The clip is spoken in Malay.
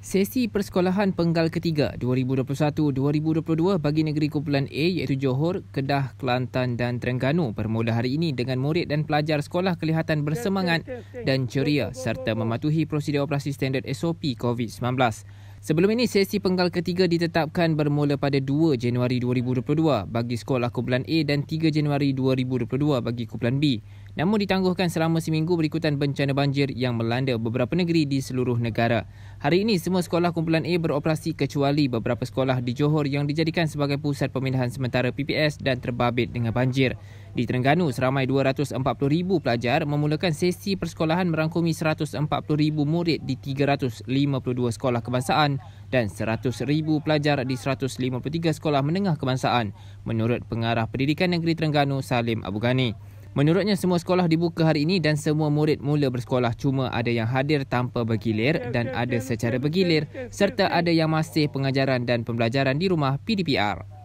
Sesi Persekolahan Penggal Ketiga 2021-2022 bagi negeri kumpulan A iaitu Johor, Kedah, Kelantan dan Terengganu bermula hari ini dengan murid dan pelajar sekolah kelihatan bersemangat dan ceria serta mematuhi prosedur operasi standard SOP COVID-19. Sebelum ini, sesi penggal ketiga ditetapkan bermula pada 2 Januari 2022 bagi sekolah kumpulan A dan 3 Januari 2022 bagi kumpulan B. Namun ditangguhkan selama seminggu berikutan bencana banjir yang melanda beberapa negeri di seluruh negara. Hari ini, semua sekolah kumpulan A beroperasi kecuali beberapa sekolah di Johor yang dijadikan sebagai pusat pemindahan sementara PPS dan terbabit dengan banjir. Di Terengganu, seramai 240,000 pelajar memulakan sesi persekolahan merangkumi 140,000 murid di 352 sekolah kebangsaan dan 100,000 pelajar di 153 sekolah menengah kebangsaan menurut pengarah pendidikan negeri Terengganu Salim Abu Ghani. Menurutnya semua sekolah dibuka hari ini dan semua murid mula bersekolah cuma ada yang hadir tanpa bergilir dan ada secara bergilir serta ada yang masih pengajaran dan pembelajaran di rumah PDPR.